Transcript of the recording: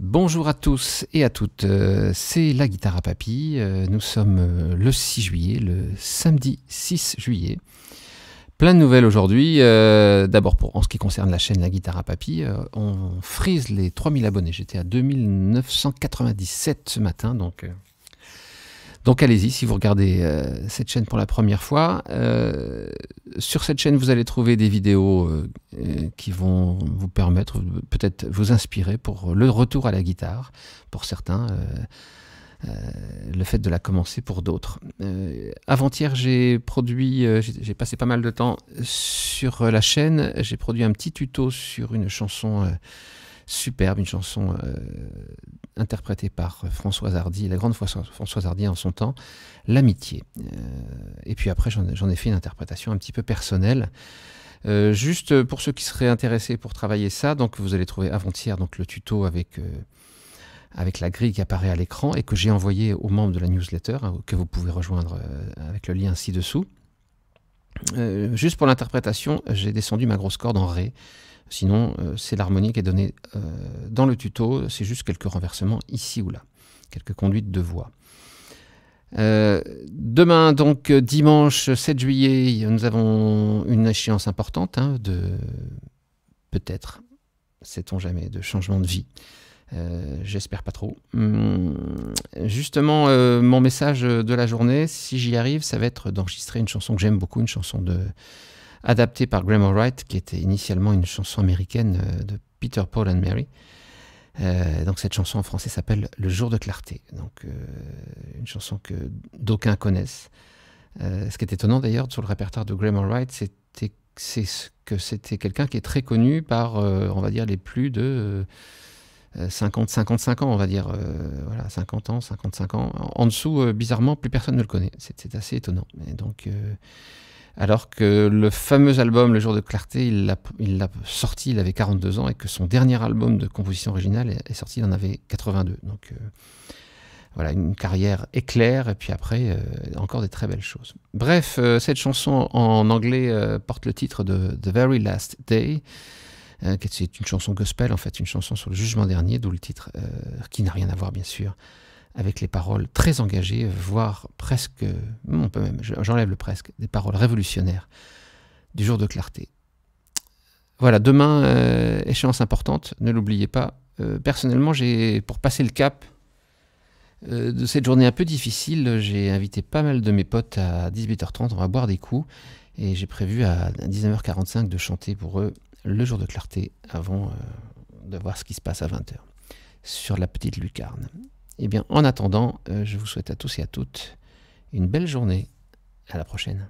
Bonjour à tous et à toutes, euh, c'est la guitare à papy, euh, nous sommes euh, le 6 juillet, le samedi 6 juillet. Plein de nouvelles aujourd'hui, d'abord pour en ce qui concerne la chaîne La Guitare à Papy, on frise les 3000 abonnés, j'étais à 2997 ce matin, donc donc allez-y si vous regardez cette chaîne pour la première fois. sur cette chaîne, vous allez trouver des vidéos euh, qui vont vous permettre, peut-être vous inspirer pour le retour à la guitare, pour certains, euh, euh, le fait de la commencer pour d'autres. Avant-hier, j'ai produit, j'ai passé pas mal de temps sur la chaîne, j'ai produit un petit tuto sur une chanson. superbe, une chanson interprétée par Françoise Hardy, la grande Françoise Hardy en son temps, L'amitié. et puis après, j'en ai fait une interprétation un petit peu personnelle euh, juste euh, pour ceux qui seraient intéressés pour travailler ça, donc vous allez trouver avant-hier donc le tuto avec, euh, la grille qui apparaît à l'écran et que j'ai envoyé aux membres de la newsletter hein, que vous pouvez rejoindre avec le lien ci-dessous. juste pour l'interprétation, j'ai descendu ma grosse corde en Ré. Sinon, c'est l'harmonie qui est donnée dans le tuto, c'est juste quelques renversements ici ou là, quelques conduites de voix. Euh, demain, donc dimanche 7 juillet, nous avons une échéance importante hein, de peut-être, sait-on jamais, de changement de vie. Euh, j'espère pas trop. Hum, justement, euh, mon message de la journée, si j'y arrive, ça va être d'enregistrer une chanson que j'aime beaucoup, une chanson de, adaptée par Graham Wright, qui était initialement une chanson américaine de Peter, Paul and Mary. Euh, donc cette chanson en français s'appelle Le jour de clarté, donc euh, une chanson que d'aucuns connaissent. Euh, ce qui est étonnant d'ailleurs sur le répertoire de Graham Wright, c'était c'est que c'était quelqu'un qui est très connu par, on va dire, les plus de 50, 55 ans, on va dire, voilà, 50 ans, 55 ans. En, dessous, bizarrement, plus personne ne le connaît. C'est assez étonnant. Et donc alors que le fameux album Le Jour de Clarté, il l'a sorti, il avait 42 ans, et que son dernier album de composition originale est, sorti, il en avait 82. Donc euh, voilà, une carrière éclair, et puis après, euh, encore des très belles choses. Bref, euh, cette chanson en anglais porte le titre de The Very Last Day, qui est une chanson gospel, en fait, une chanson sur le jugement dernier, d'où le titre, qui n'a rien à voir, bien sûr, avec les paroles très engagées, voire presque, on peut même, j'enlève le presque, des paroles révolutionnaires du jour de clarté. Voilà, demain, euh, échéance importante, ne l'oubliez pas. Euh, personnellement, j'ai, pour passer le cap euh, de cette journée un peu difficile, j'ai invité pas mal de mes potes à 18h30, on va boire des coups, et j'ai prévu à 19h45 de chanter pour eux le jour de clarté avant de voir ce qui se passe à 20h sur la petite lucarne. Eh bien, en attendant, euh, je vous souhaite à tous et à toutes une belle journée. À la prochaine.